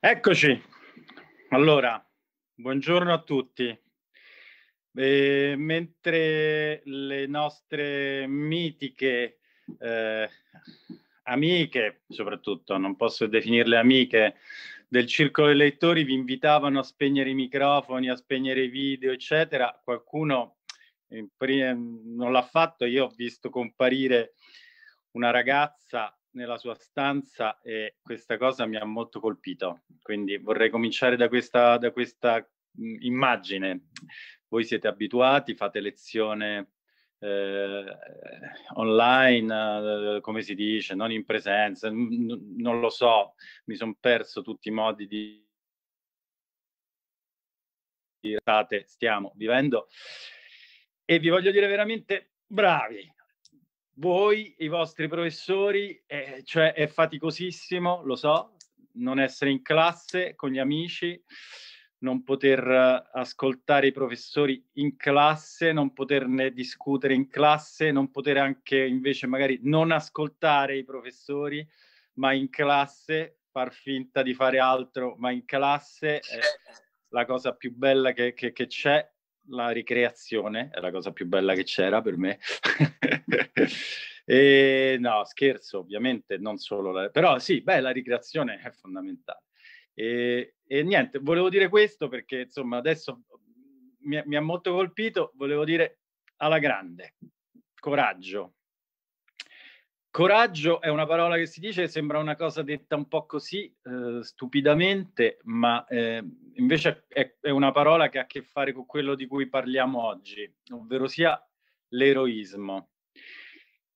Eccoci. Allora, buongiorno a tutti. E mentre le nostre mitiche eh, amiche, soprattutto non posso definirle amiche, del circolo dei lettori vi invitavano a spegnere i microfoni, a spegnere i video, eccetera, qualcuno eh, non l'ha fatto, io ho visto comparire una ragazza nella sua stanza e questa cosa mi ha molto colpito. Quindi vorrei cominciare da questa, da questa mh, mm, immagine. Voi siete abituati, fate lezione eh, online, eh, come si dice, non in presenza, n- non lo so, mi sono perso tutti i modi di state, stiamo vivendo e vi voglio dire veramente bravi voi, i vostri professori, eh, cioè è faticosissimo, lo so, non essere in classe con gli amici, non poter eh, ascoltare i professori in classe, non poterne discutere in classe, non poter anche invece magari non ascoltare i professori, ma in classe far finta di fare altro, ma in classe è eh, la cosa più bella che, che, che c'è la ricreazione, è la cosa più bella che c'era per me. e, no, scherzo, ovviamente, non solo, la, però sì, beh, la ricreazione è fondamentale. E, e niente, volevo dire questo perché insomma adesso mi, mi ha molto colpito, volevo dire alla grande, coraggio, Coraggio è una parola che si dice, sembra una cosa detta un po' così, eh, stupidamente, ma eh, invece è, è, una parola che ha a che fare con quello di cui parliamo oggi, ovvero sia l'eroismo.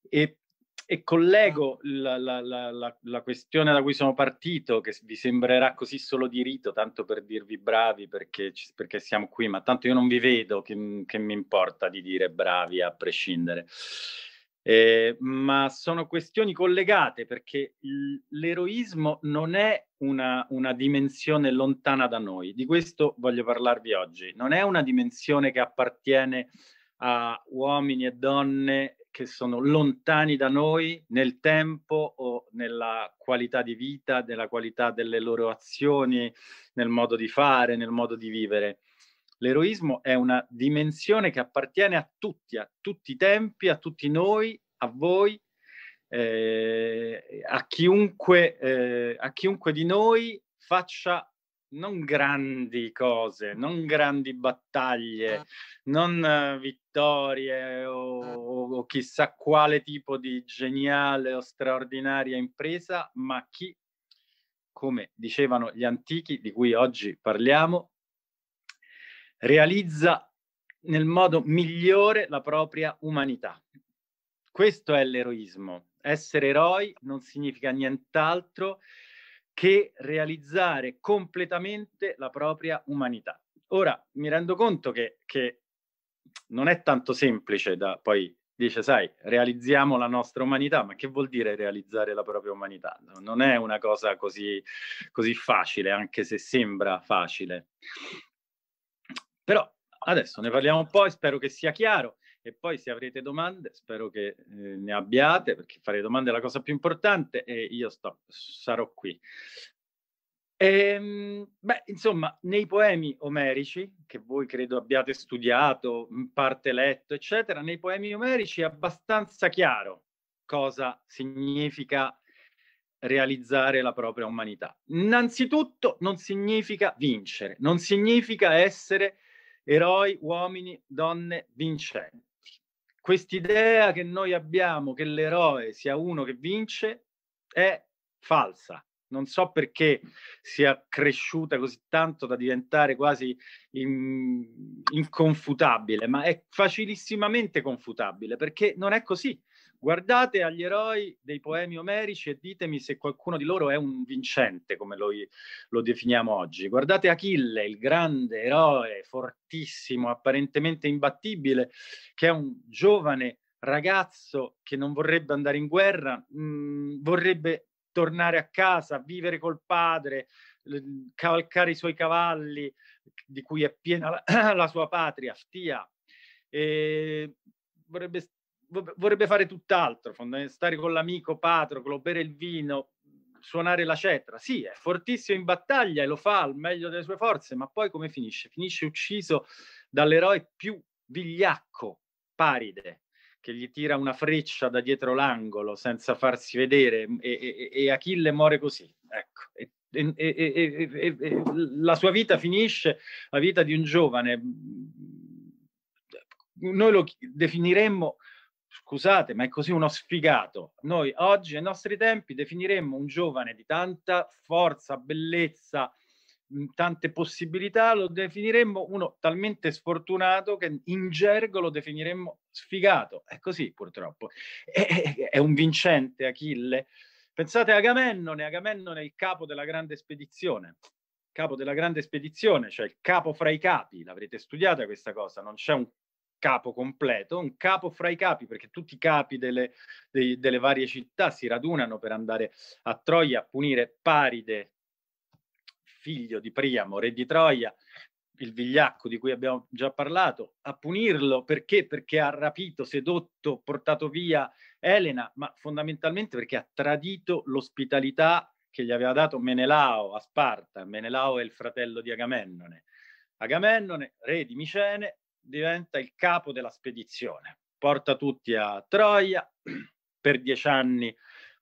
E, e collego la, la, la, la, questione da cui sono partito, che vi sembrerà così solo di rito, tanto per dirvi bravi perché, perché siamo qui, ma tanto io non vi vedo, che, che mi importa di dire bravi a prescindere eh, ma sono questioni collegate perché l'eroismo non è una, una, dimensione lontana da noi, di questo voglio parlarvi oggi, non è una dimensione che appartiene a uomini e donne che sono lontani da noi nel tempo o nella qualità di vita, nella qualità delle loro azioni, nel modo di fare, nel modo di vivere L'eroismo è una dimensione che appartiene a tutti, a tutti i tempi, a tutti noi, a voi, eh, a, chiunque, eh, a chiunque di noi faccia non grandi cose, non grandi battaglie, ah. non eh, vittorie o, o, chissà quale tipo di geniale o straordinaria impresa, ma chi, come dicevano gli antichi di cui oggi parliamo, realizza nel modo migliore la propria umanità. Questo è l'eroismo. Essere eroi non significa nient'altro che realizzare completamente la propria umanità. Ora mi rendo conto che, che non è tanto semplice da poi dice, sai, realizziamo la nostra umanità, ma che vuol dire realizzare la propria umanità? Non è una cosa così, così facile, anche se sembra facile. Però adesso ne parliamo un po' e spero che sia chiaro. E poi se avrete domande, spero che eh, ne abbiate, perché fare domande è la cosa più importante e io sto, sarò qui. E, ehm, beh, insomma, nei poemi omerici, che voi credo abbiate studiato, in parte letto, eccetera, nei poemi omerici è abbastanza chiaro cosa significa realizzare la propria umanità. Innanzitutto non significa vincere, non significa essere eroi, uomini, donne vincenti. Quest'idea che noi abbiamo che l'eroe sia uno che vince è falsa. Non so perché sia cresciuta così tanto da diventare quasi in, inconfutabile, ma è facilissimamente confutabile perché non è così. Guardate agli eroi dei poemi omerici e ditemi se qualcuno di loro è un vincente, come lo, lo definiamo oggi. Guardate Achille, il grande eroe, fortissimo, apparentemente imbattibile, che è un giovane ragazzo che non vorrebbe andare in guerra, mh, mm, vorrebbe tornare a casa, vivere col padre, cavalcare i suoi cavalli, di cui è piena la, la sua patria, Ftia. E vorrebbe vorrebbe fare tutt'altro, stare con l'amico Patroclo, bere il vino, suonare la cetra. Sì, è fortissimo in battaglia e lo fa al meglio delle sue forze, ma poi come finisce? Finisce ucciso dall'eroe più vigliacco, Paride, che gli tira una freccia da dietro l'angolo senza farsi vedere mm, e, e, e Achille muore così. Ecco. E, la sua vita finisce, la vita di un giovane, mm, noi lo definiremmo Scusate, ma è così uno sfigato. Noi oggi, ai nostri tempi, definiremmo un giovane di tanta forza, bellezza, tante possibilità, lo definiremmo uno talmente sfortunato che in gergo lo definiremmo sfigato. È così purtroppo. È, è un vincente Achille. Pensate a Agamennone, Agamennone è il capo della grande spedizione, capo della grande spedizione, cioè il capo fra i capi, l'avrete studiata questa cosa, non c'è un capo completo, un capo fra i capi, perché tutti i capi delle, dei, delle varie città si radunano per andare a Troia a punire Paride, figlio di Priamo, re di Troia, il vigliacco di cui abbiamo già parlato, a punirlo perché? Perché ha rapito, sedotto, portato via Elena, ma fondamentalmente perché ha tradito l'ospitalità che gli aveva dato Menelao a Sparta. Menelao è il fratello di Agamennone. Agamennone, re di Micene, diventa il capo della spedizione, porta tutti a Troia, per dieci anni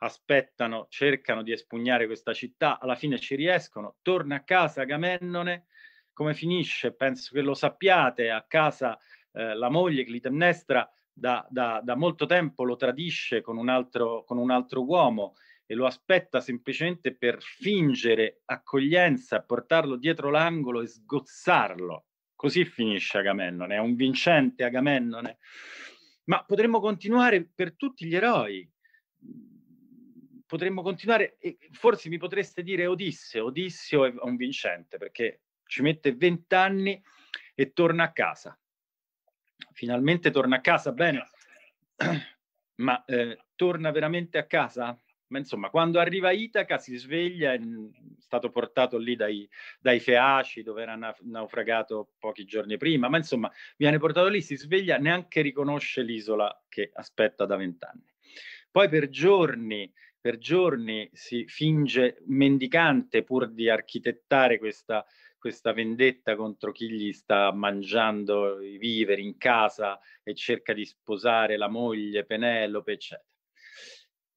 aspettano, cercano di espugnare questa città, alla fine ci riescono, torna a casa Agamennone, come finisce? Penso che lo sappiate, a casa eh, la moglie Clitemnestra da, da, da, molto tempo lo tradisce con un, altro, con un altro uomo e lo aspetta semplicemente per fingere accoglienza, portarlo dietro l'angolo e sgozzarlo Così finisce Agamennone, è un vincente Agamennone. Ma potremmo continuare per tutti gli eroi. Potremmo continuare, e forse mi potreste dire Odisseo, Odisseo è un vincente perché ci mette vent'anni e torna a casa. Finalmente torna a casa, bene, ma eh, torna veramente a casa? Ma insomma, quando arriva Itaca si sveglia, è stato portato lì dai, dai Feaci dove era naufragato pochi giorni prima, ma insomma viene portato lì, si sveglia, neanche riconosce l'isola che aspetta da vent'anni. Poi per giorni, per giorni si finge mendicante pur di architettare questa, questa vendetta contro chi gli sta mangiando i viveri in casa e cerca di sposare la moglie Penelope, eccetera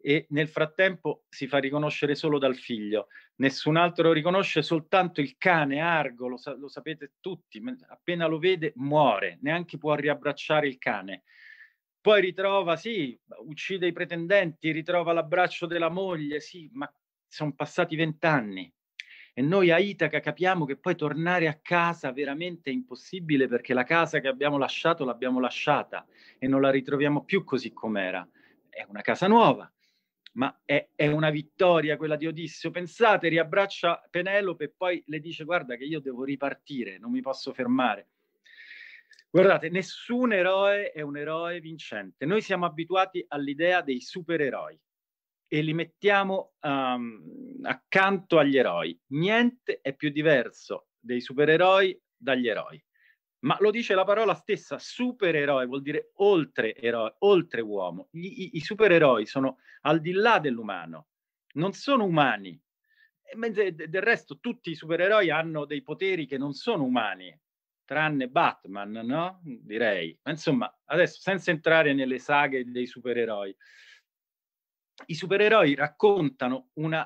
e nel frattempo si fa riconoscere solo dal figlio. Nessun altro lo riconosce, soltanto il cane Argo, lo, sa- lo sapete tutti, appena lo vede muore, neanche può riabbracciare il cane. Poi ritrova, sì, uccide i pretendenti, ritrova l'abbraccio della moglie, sì, ma sono passati vent'anni. E noi a Itaca capiamo che poi tornare a casa veramente è impossibile perché la casa che abbiamo lasciato l'abbiamo lasciata e non la ritroviamo più così com'era. È una casa nuova, ma è, è, una vittoria quella di Odisseo. Pensate, riabbraccia Penelope e poi le dice guarda che io devo ripartire, non mi posso fermare. Guardate, nessun eroe è un eroe vincente. Noi siamo abituati all'idea dei supereroi e li mettiamo um, accanto agli eroi. Niente è più diverso dei supereroi dagli eroi ma lo dice la parola stessa, supereroe vuol dire oltre eroe, oltre uomo. I, i, I, supereroi sono al di là dell'umano, non sono umani. Mentre del resto tutti i supereroi hanno dei poteri che non sono umani, tranne Batman, no? Direi. Ma insomma, adesso senza entrare nelle saghe dei supereroi, i supereroi raccontano una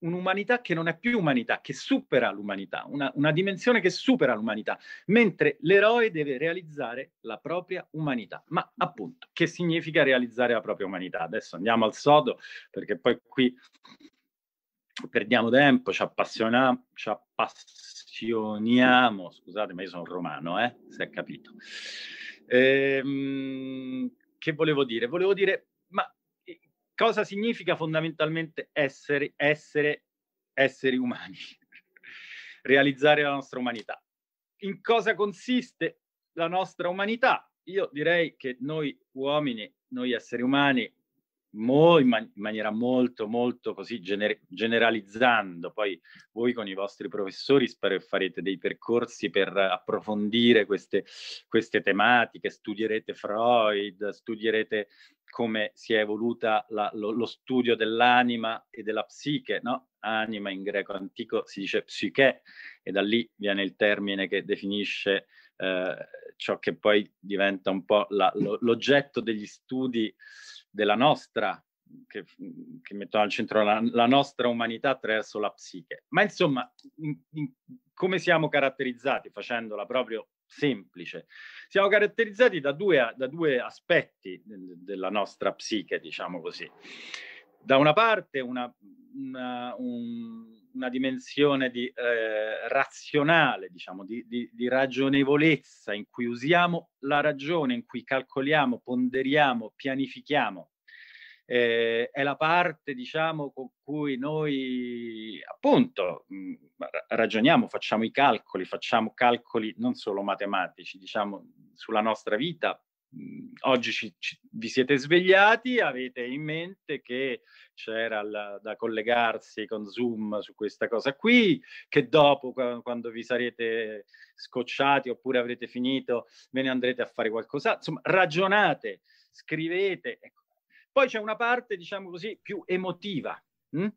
un'umanità che non è più umanità, che supera l'umanità, una, una, dimensione che supera l'umanità, mentre l'eroe deve realizzare la propria umanità. Ma appunto, che significa realizzare la propria umanità? Adesso andiamo al sodo, perché poi qui perdiamo tempo, ci, appassioniamo, ci appassioniamo, scusate, ma io sono romano, eh, se è capito. Ehm, che volevo dire? Volevo dire cosa significa fondamentalmente essere, essere esseri umani, realizzare la nostra umanità. In cosa consiste la nostra umanità? Io direi che noi uomini, noi esseri umani, mo- in, man- in, maniera molto, molto così gener- generalizzando. Poi voi con i vostri professori spero che farete dei percorsi per approfondire queste, queste tematiche, studierete Freud, studierete come si è evoluta la, lo, lo, studio dell'anima e della psiche, no? Anima in greco antico si dice psiche e da lì viene il termine che definisce eh, ciò che poi diventa un po' la, lo, l'oggetto degli studi della nostra, che, mhmm, che mettono al centro la, la, nostra umanità attraverso la psiche. Ma insomma, in, in, come siamo caratterizzati, facendola proprio semplice, siamo caratterizzati da due, da due aspetti della nostra psiche, diciamo così. Da una parte una, una un, una dimensione di, eh, razionale, diciamo, di, di, di, ragionevolezza in cui usiamo la ragione, in cui calcoliamo, ponderiamo, pianifichiamo. Eh, è la parte, diciamo, con cui noi appunto mm, ragioniamo, facciamo i calcoli, facciamo calcoli non solo matematici, diciamo, sulla nostra vita, Mhmm, oggi ci, ci, vi siete svegliati, avete in mente che c'era la, da collegarsi con Zoom su questa cosa qui, che dopo quando vi sarete scocciati oppure avrete finito ve ne andrete a fare qualcosa, insomma ragionate, scrivete. Ecco. Poi c'è una parte, diciamo così, più emotiva, mh? Hm,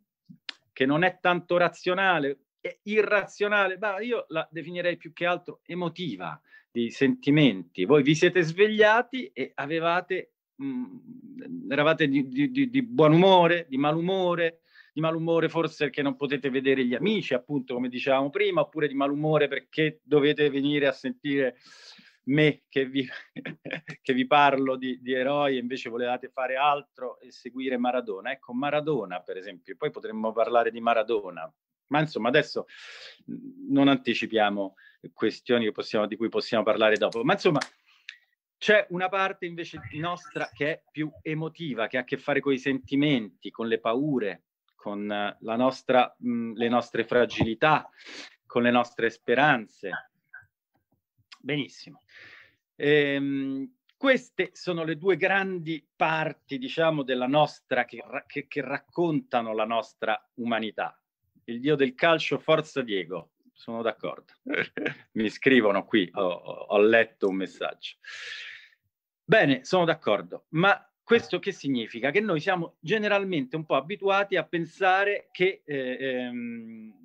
che non è tanto razionale, irrazionale, ma io la definirei più che altro emotiva, di sentimenti. Voi vi siete svegliati e avevate, mh, mm, eravate di, di, di buon umore, di malumore, di malumore forse perché non potete vedere gli amici, appunto come dicevamo prima, oppure di malumore perché dovete venire a sentire me che vi, che vi parlo di, di eroi e invece volevate fare altro e seguire Maradona. Ecco, Maradona per esempio, poi potremmo parlare di Maradona, ma insomma, adesso mhmm, non anticipiamo questioni possiamo, di cui possiamo parlare dopo. Ma insomma, c'è una parte invece nostra che è più emotiva, che ha a che fare con i sentimenti, con le paure, con nostra, mh, mhmm, le nostre fragilità, con le nostre speranze. Benissimo. Ehm, queste sono le due grandi parti, diciamo, della nostra, che, che, che raccontano la nostra umanità il dio del calcio, forza Diego. Sono d'accordo. Mi scrivono qui, ho, ho letto un messaggio. Bene, sono d'accordo, ma questo che significa? Che noi siamo generalmente un po' abituati a pensare che... Eh, ehm,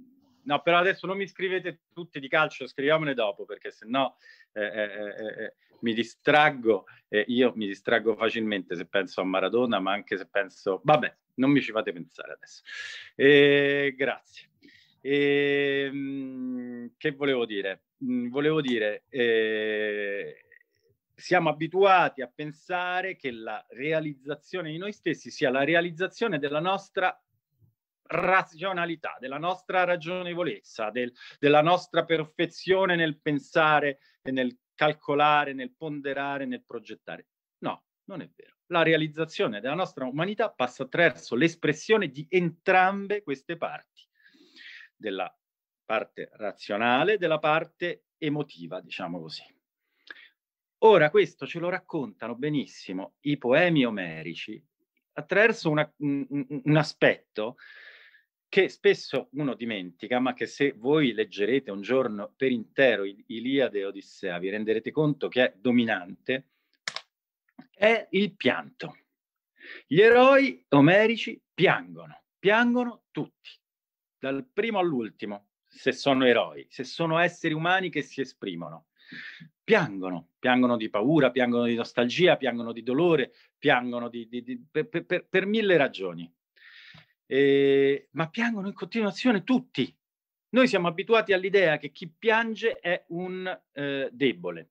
no, però adesso non mi scrivete tutti di calcio, scriviamone dopo, perché sennò eh, eh, eh, eh, eh mi distraggo. io mi distraggo facilmente se penso a Maradona, ma anche se penso... Vabbè, non mi ci fate pensare adesso. Eh, grazie. Eh, che volevo dire? Mm, volevo dire, eh, siamo abituati a pensare che la realizzazione di noi stessi sia la realizzazione della nostra razionalità, della nostra ragionevolezza, del, della nostra perfezione nel pensare e nel calcolare, nel ponderare, nel progettare. No, non è vero la realizzazione della nostra umanità passa attraverso l'espressione di entrambe queste parti, della parte razionale e della parte emotiva, diciamo così. Ora, questo ce lo raccontano benissimo i poemi omerici attraverso una, un, un aspetto che spesso uno dimentica, ma che se voi leggerete un giorno per intero Iliade e Odissea vi renderete conto che è dominante, è il pianto. Gli eroi omerici piangono, piangono tutti, dal primo all'ultimo, se sono eroi, se sono esseri umani che si esprimono. Piangono, piangono di paura, piangono di nostalgia, piangono di dolore, piangono di, di, di, per, per, per, mille ragioni. E, ma piangono in continuazione tutti. Noi siamo abituati all'idea che chi piange è un eh, debole.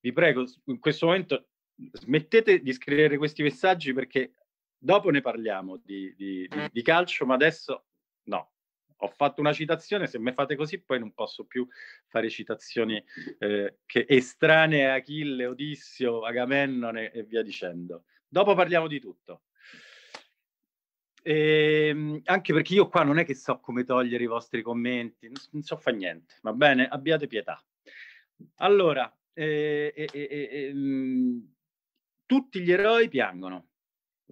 Vi prego, in questo momento smettete di scrivere questi messaggi perché dopo ne parliamo di, di, di, di calcio, ma adesso no, ho fatto una citazione, se me fate così poi non posso più fare citazioni eh, che estranee Achille, Odissio, Agamennone e via dicendo. Dopo parliamo di tutto. E, ehm, anche perché io qua non è che so come togliere i vostri commenti, non, non so fa niente, va bene? Abbiate pietà. Allora, eh, eh, eh, eh ehm, tutti gli eroi piangono.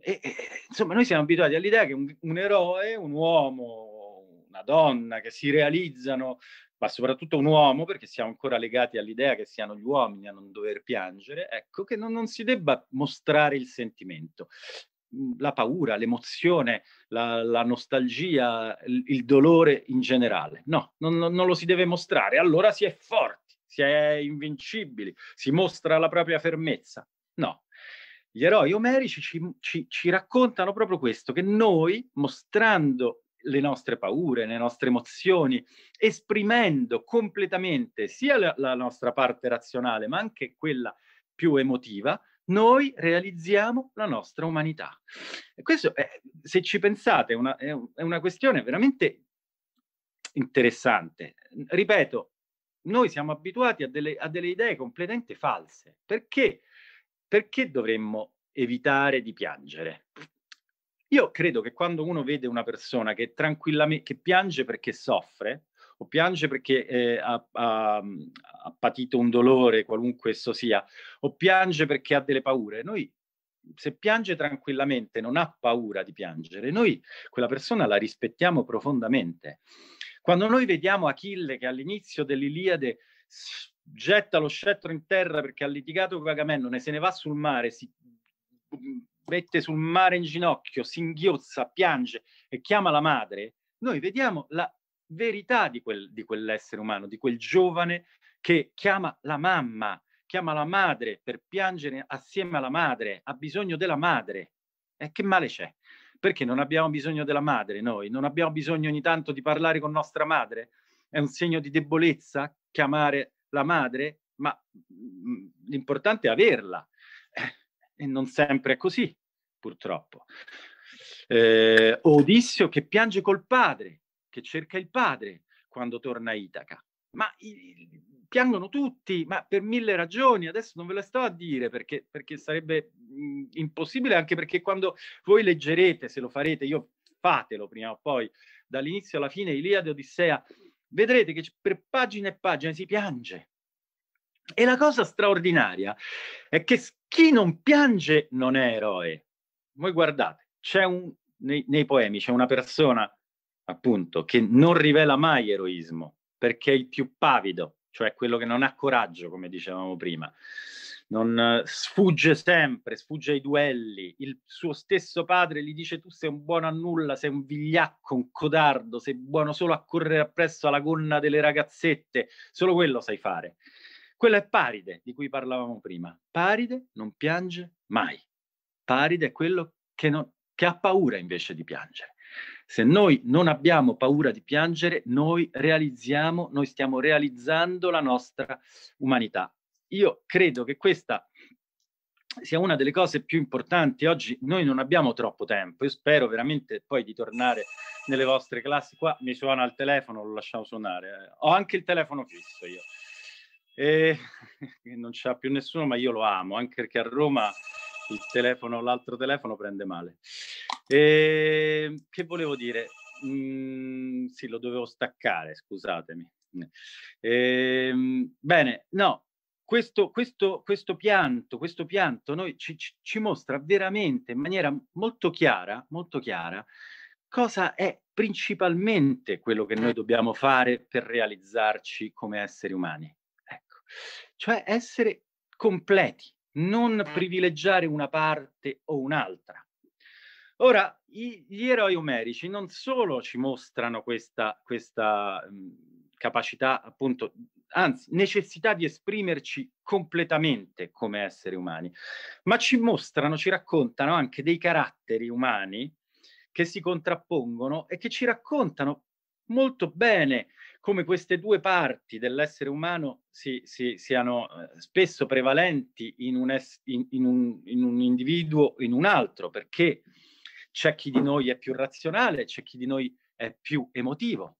E, e, insomma, noi siamo abituati all'idea che un, un, eroe, un uomo, una donna che si realizzano, ma soprattutto un uomo, perché siamo ancora legati all'idea che siano gli uomini a non dover piangere, ecco, che non, non si debba mostrare il sentimento. Mm, la paura, l'emozione, la, la nostalgia, il, il, dolore in generale. No, non, non lo si deve mostrare. Allora si è forti, si è invincibili, si mostra la propria fermezza. No, gli eroi omerici ci, ci, ci raccontano proprio questo, che noi, mostrando le nostre paure, le nostre emozioni, esprimendo completamente sia la, la nostra parte razionale, ma anche quella più emotiva, noi realizziamo la nostra umanità. E questo, è, se ci pensate, una, è, è una questione veramente interessante. Ripeto, noi siamo abituati a delle, a delle idee completamente false, perché perché dovremmo evitare di piangere? Io credo che quando uno vede una persona che tranquillamente che piange perché soffre o piange perché eh, ha, ha, mm, ha, patito un dolore, qualunque esso sia, o piange perché ha delle paure, noi se piange tranquillamente, non ha paura di piangere, noi quella persona la rispettiamo profondamente. Quando noi vediamo Achille che all'inizio dell'Iliade getta lo scettro in terra perché ha litigato con Agamennone, se ne va sul mare, si mette sul mare in ginocchio, si inghiozza, piange e chiama la madre, noi vediamo la verità di, quel, di quell'essere umano, di quel giovane che chiama la mamma, chiama la madre per piangere assieme alla madre, ha bisogno della madre. E che male c'è? Perché non abbiamo bisogno della madre noi? Non abbiamo bisogno ogni tanto di parlare con nostra madre? È un segno di debolezza chiamare la madre, ma mhmm, l'importante è averla. Eh, e non sempre è così, purtroppo. Eh, Odissio che piange col padre, che cerca il padre quando torna a Itaca. Ma il, piangono tutti, ma per mille ragioni. Adesso non ve le sto a dire perché, perché sarebbe mh, mhmm, impossibile, anche perché quando voi leggerete, se lo farete, io fatelo prima o poi, dall'inizio alla fine, Iliade e Odissea, vedrete che per pagine e pagine si piange. E la cosa straordinaria è che chi non piange non è eroe. Voi guardate, c'è un, nei, nei poemi c'è una persona, appunto, che non rivela mai eroismo, perché è il più pavido, cioè quello che non ha coraggio, come dicevamo prima non eh, sfugge sempre, sfugge ai duelli. Il suo stesso padre gli dice: Tu sei un buono a nulla, sei un vigliacco, un codardo, sei buono solo a correre appresso alla gonna delle ragazzette, solo quello sai fare. Quello è Paride, di cui parlavamo prima. Paride non piange mai. Paride è quello che, non, che ha paura invece di piangere. Se noi non abbiamo paura di piangere, noi realizziamo, noi stiamo realizzando la nostra umanità io credo che questa sia una delle cose più importanti. Oggi noi non abbiamo troppo tempo. Io spero veramente poi di tornare nelle vostre classi. Qua mi suona il telefono, lo lasciamo suonare. Eh, ho anche il telefono fisso io. E non c'è più nessuno, ma io lo amo, anche perché a Roma il telefono, l'altro telefono prende male. E che volevo dire? Mm, sì, lo dovevo staccare, scusatemi. E, eh, ehm, bene, no, questo, questo, questo, pianto, questo pianto noi ci, ci, mostra veramente in maniera molto chiara, molto chiara cosa è principalmente quello che noi eh. dobbiamo fare per realizzarci come esseri umani. Ecco. Cioè essere completi, non eh. privilegiare una parte o un'altra. Ora, i, gli eroi omerici non solo ci mostrano questa, questa mh, capacità appunto anzi necessità di esprimerci completamente come esseri umani, ma ci mostrano, ci raccontano anche dei caratteri umani che si contrappongono e che ci raccontano molto bene come queste due parti dell'essere umano si, si, siano eh, spesso prevalenti in un, es, in, in, un, in un individuo, in un altro, perché c'è chi di noi è più razionale, c'è chi di noi è più emotivo,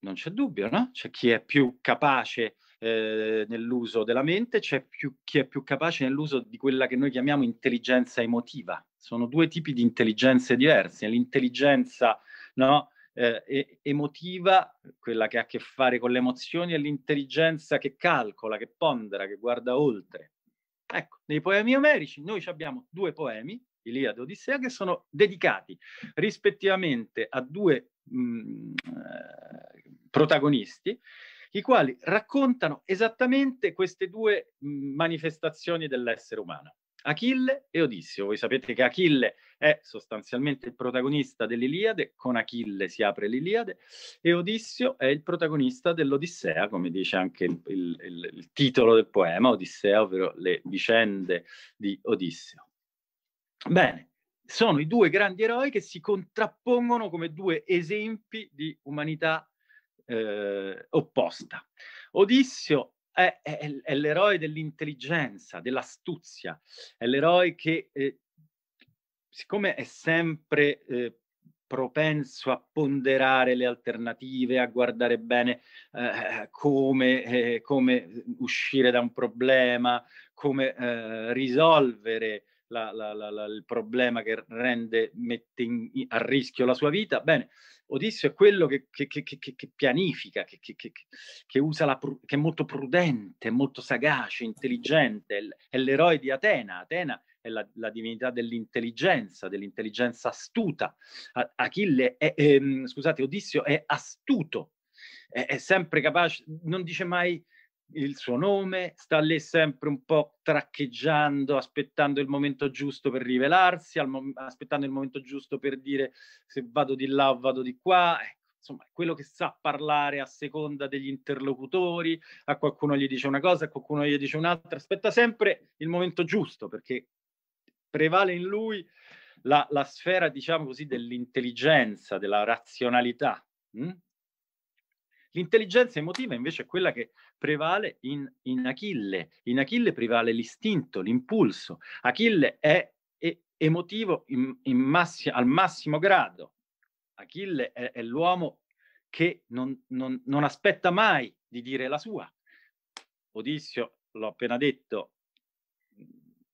non c'è dubbio, no? C'è chi è più capace eh, nell'uso della mente, c'è più, chi è più capace nell'uso di quella che noi chiamiamo intelligenza emotiva. Sono due tipi di intelligenze diverse. L'intelligenza no, eh, emotiva, quella che ha a che fare con le emozioni, e l'intelligenza che calcola, che pondera, che guarda oltre. Ecco, nei poemi omerici noi abbiamo due poemi, Iliade e Odissea, che sono dedicati rispettivamente a due mh, mm, eh, protagonisti, i quali raccontano esattamente queste due manifestazioni dell'essere umano. Achille e Odissio. Voi sapete che Achille è sostanzialmente il protagonista dell'Iliade, con Achille si apre l'Iliade, e Odissio è il protagonista dell'Odissea, come dice anche il, il, il, il titolo del poema, Odissea, ovvero le vicende di Odissio. Bene, sono i due grandi eroi che si contrappongono come due esempi di umanità eh, opposta. Odissio è, è, è l'eroe dell'intelligenza, dell'astuzia, è l'eroe che, eh, siccome è sempre eh, propenso a ponderare le alternative, a guardare bene eh, come, eh, come, uscire da un problema, come eh, risolvere la, la, la, il problema che rende, mette in, a rischio la sua vita. Bene, Odisseo è quello che, che, che, che pianifica, usa che è molto prudente, molto sagace, intelligente, è l'eroe di Atena. Atena è la, la divinità dell'intelligenza, dell'intelligenza astuta. Achille, è, è, ehm, scusate, Odisseo è astuto, è, è sempre capace, non dice mai il suo nome, sta lì sempre un po' traccheggiando, aspettando il momento giusto per rivelarsi, mo- aspettando il momento giusto per dire se vado di là o vado di qua. Ecco, insomma, quello che sa parlare a seconda degli interlocutori, a qualcuno gli dice una cosa, a qualcuno gli dice un'altra, aspetta sempre il momento giusto perché prevale in lui la, la sfera, diciamo così, dell'intelligenza, della razionalità. Mh? Hm? L'intelligenza emotiva invece è quella che prevale in, in Achille. In Achille prevale l'istinto, l'impulso. Achille è, è emotivo in, in massi- al massimo grado. Achille è, è l'uomo che non, non, non aspetta mai di dire la sua. Odissio, l'ho appena detto,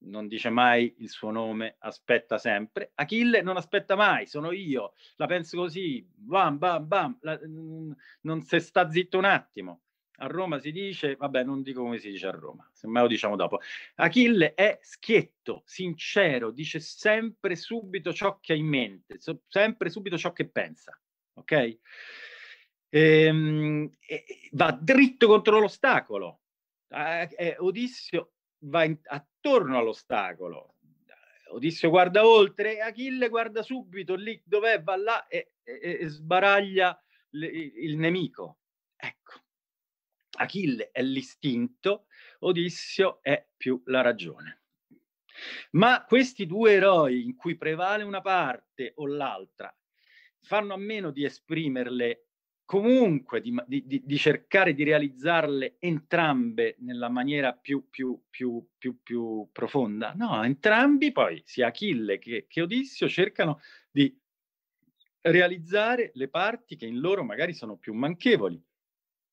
non dice mai il suo nome, aspetta sempre. Achille non aspetta mai, sono io, la penso così, bam, bam, bam, la, mm, non se sta zitto un attimo. A Roma si dice, vabbè, non dico come si dice a Roma, semmai lo diciamo dopo. Achille è schietto, sincero, dice sempre subito ciò che ha in mente, sempre subito ciò che pensa, ok? Ehm, e, va dritto contro l'ostacolo. Eh, eh Odisseo va in, attorno all'ostacolo. Eh, Odisseo guarda oltre, Achille guarda subito lì dov'è, va là e, e, e sbaraglia le, il nemico. Ecco, Achille è l'istinto, Odisseo è più la ragione. Ma questi due eroi in cui prevale una parte o l'altra fanno a meno di esprimerle comunque di, di, di, cercare di realizzarle entrambe nella maniera più, più, più, più profonda. No, entrambi poi, sia Achille che, che, Odissio, cercano di realizzare le parti che in loro magari sono più manchevoli.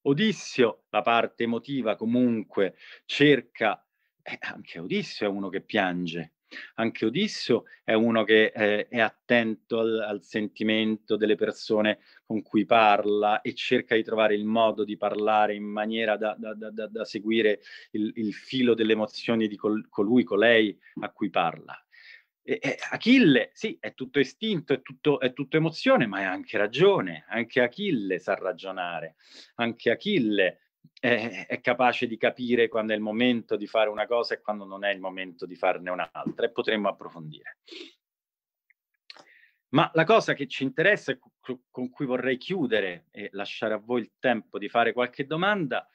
Odissio, la parte emotiva comunque, cerca, eh, anche Odissio è uno che piange, anche Odisseo è uno che eh, è attento al, al, sentimento delle persone con cui parla e cerca di trovare il modo di parlare in maniera da, da, da, da seguire il, il, filo delle emozioni di col, colui, colei a cui parla. E, e Achille, sì, è tutto istinto, è tutto, è tutto emozione, ma è anche ragione. Anche Achille sa ragionare, anche Achille è, è capace di capire quando è il momento di fare una cosa e quando non è il momento di farne un'altra e potremmo approfondire. Ma la cosa che ci interessa e con cui vorrei chiudere e lasciare a voi il tempo di fare qualche domanda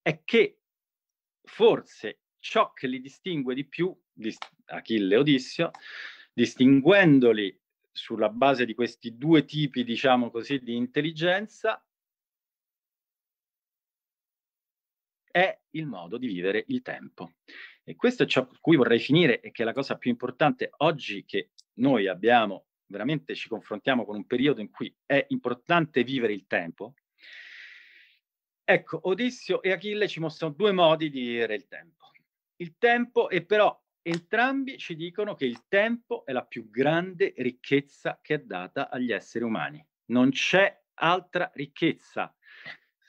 è che forse ciò che li distingue di più, Achille e Odissio, distinguendoli sulla base di questi due tipi, diciamo così, di intelligenza, è il modo di vivere il tempo. E questo è ciò con cui vorrei finire e che è la cosa più importante oggi che noi abbiamo, veramente ci confrontiamo con un periodo in cui è importante vivere il tempo. Ecco, Odissio e Achille ci mostrano due modi di vivere il tempo. Il tempo e però entrambi ci dicono che il tempo è la più grande ricchezza che è data agli esseri umani. Non c'è altra ricchezza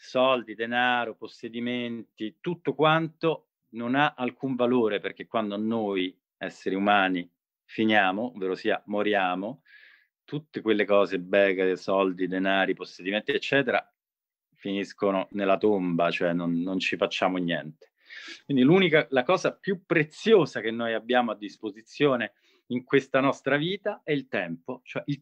soldi, denaro, possedimenti, tutto quanto non ha alcun valore perché quando noi esseri umani finiamo, ovvero sia moriamo, tutte quelle cose, beghe, soldi, denari, possedimenti, eccetera, finiscono nella tomba, cioè non, non ci facciamo niente. Quindi l'unica, la cosa più preziosa che noi abbiamo a disposizione in questa nostra vita è il tempo, cioè il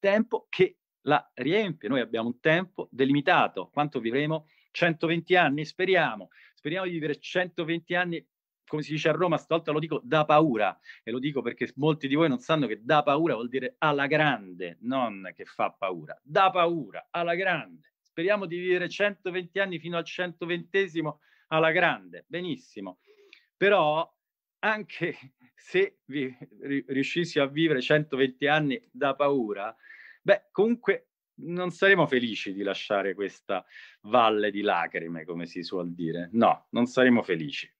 tempo che la riempie. Noi abbiamo un tempo delimitato. Quanto vivremo? 120 anni, speriamo. Speriamo di vivere 120 anni, come si dice a Roma, stolta lo dico da paura. E lo dico perché molti di voi non sanno che da paura vuol dire alla grande, non che fa paura. Da paura, alla grande. Speriamo di vivere 120 anni fino al 120 alla grande. Benissimo. Però anche se vi, riuscissi a vivere 120 anni da paura, Beh, comunque non saremo felici di lasciare questa valle di lacrime, come si suol dire. No, non saremo felici.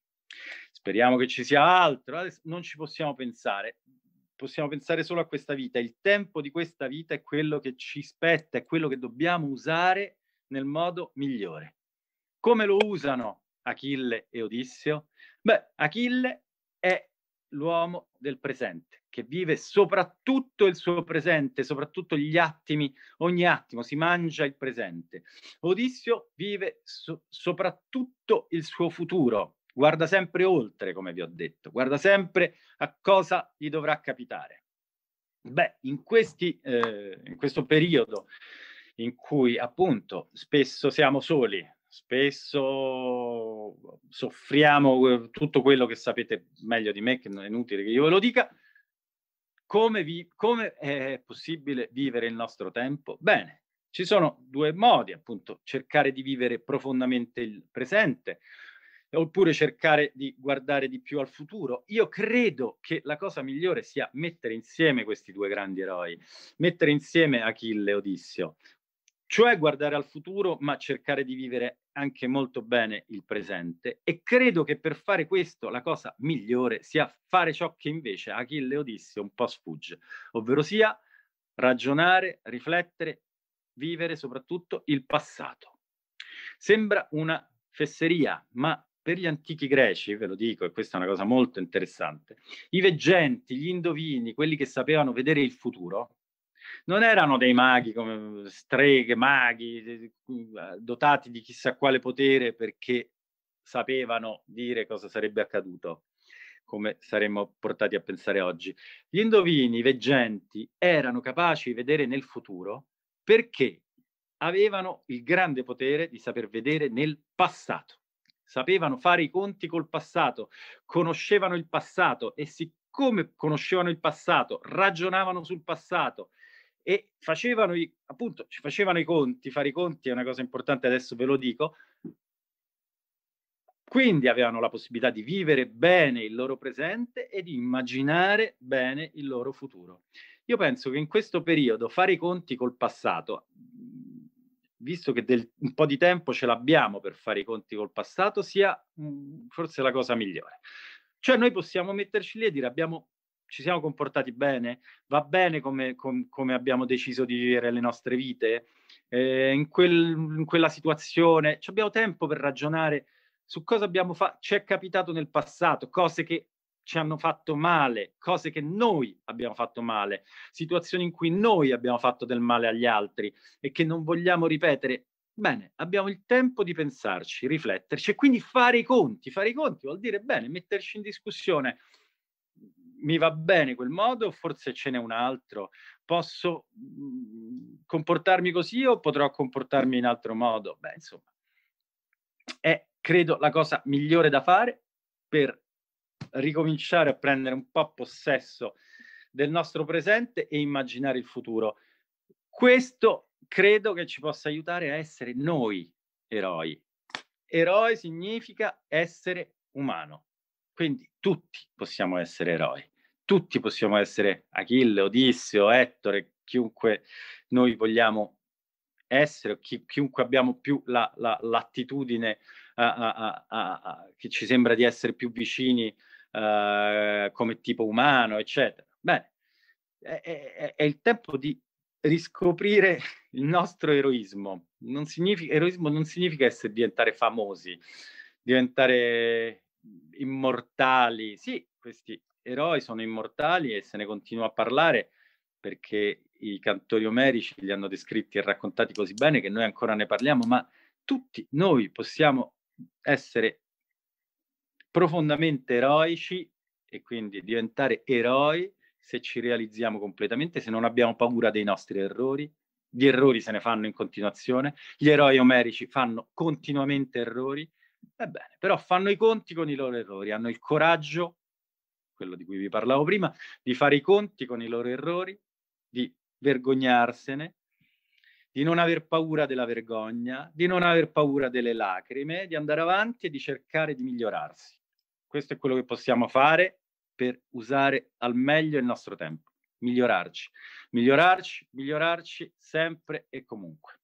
Speriamo che ci sia altro, non ci possiamo pensare. Possiamo pensare solo a questa vita. Il tempo di questa vita è quello che ci spetta, è quello che dobbiamo usare nel modo migliore. Come lo usano Achille e Odisseo? Beh, Achille è l'uomo del presente, che vive soprattutto il suo presente, soprattutto gli attimi, ogni attimo si mangia il presente. Odissio vive so- soprattutto il suo futuro, guarda sempre oltre, come vi ho detto, guarda sempre a cosa gli dovrà capitare. Beh, in, questi, eh, in questo periodo in cui appunto spesso siamo soli, spesso soffriamo eh, tutto quello che sapete meglio di me, che non è inutile che io ve lo dica. Come, vi, come è possibile vivere il nostro tempo? Bene, ci sono due modi, appunto, cercare di vivere profondamente il presente oppure cercare di guardare di più al futuro. Io credo che la cosa migliore sia mettere insieme questi due grandi eroi, mettere insieme Achille e Odissio, cioè guardare al futuro ma cercare di vivere anche molto bene il presente e credo che per fare questo la cosa migliore sia fare ciò che invece Achille Odisse un po' sfugge, ovvero sia ragionare, riflettere, vivere soprattutto il passato. Sembra una fesseria, ma per gli antichi greci, ve lo dico, e questa è una cosa molto interessante, i veggenti, gli indovini, quelli che sapevano vedere il futuro, non erano dei maghi come uhm, streghe, maghi, uhm, dotati di chissà quale potere perché sapevano dire cosa sarebbe accaduto, come saremmo portati a pensare oggi. Gli indovini veggenti erano capaci di vedere nel futuro perché avevano il grande potere di saper vedere nel passato. Sapevano fare i conti col passato, conoscevano il passato e siccome conoscevano il passato, ragionavano sul passato, e facevano i, appunto facevano i conti, fare i conti è una cosa importante, adesso ve lo dico. Quindi avevano la possibilità di vivere bene il loro presente e di immaginare bene il loro futuro. Io penso che in questo periodo fare i conti col passato, visto che del, un po' di tempo ce l'abbiamo per fare i conti col passato, sia mh, mm, forse la cosa migliore. Cioè noi possiamo metterci lì e dire abbiamo ci siamo comportati bene? Va bene come, com, come abbiamo deciso di vivere le nostre vite? Eh, in, quel, in, quella situazione ci abbiamo tempo per ragionare su cosa abbiamo fatto, ci è capitato nel passato, cose che ci hanno fatto male, cose che noi abbiamo fatto male, situazioni in cui noi abbiamo fatto del male agli altri e che non vogliamo ripetere. Bene, abbiamo il tempo di pensarci, rifletterci e quindi fare i conti. Fare i conti vuol dire bene, metterci in discussione mi va bene quel modo, forse ce n'è un altro, posso mm, comportarmi così o potrò comportarmi in altro modo? Beh, insomma, è credo la cosa migliore da fare per ricominciare a prendere un po' possesso del nostro presente e immaginare il futuro. Questo credo che ci possa aiutare a essere noi eroi. Eroe significa essere umano, quindi tutti possiamo essere eroi tutti possiamo essere Achille, Odisseo, Ettore, chiunque noi vogliamo essere, chi, chiunque abbiamo più la, la, l'attitudine a, a, a, che ci sembra di essere più vicini uh, come tipo umano, eccetera. Bene, è, è, è, il tempo di riscoprire il nostro eroismo. Non significa, eroismo non significa essere, diventare famosi, diventare immortali. Sì, questi eroi sono immortali e se ne continua a parlare perché i cantori omerici li hanno descritti e raccontati così bene che noi ancora ne parliamo, ma tutti noi possiamo essere profondamente eroici e quindi diventare eroi se ci realizziamo completamente, se non abbiamo paura dei nostri errori. Gli errori se ne fanno in continuazione, gli eroi omerici fanno continuamente errori, ebbene, però fanno i conti con i loro errori, hanno il coraggio quello di cui vi parlavo prima, di fare i conti con i loro errori, di vergognarsene, di non aver paura della vergogna, di non aver paura delle lacrime, di andare avanti e di cercare di migliorarsi. Questo è quello che possiamo fare per usare al meglio il nostro tempo, migliorarci, migliorarci, migliorarci sempre e comunque.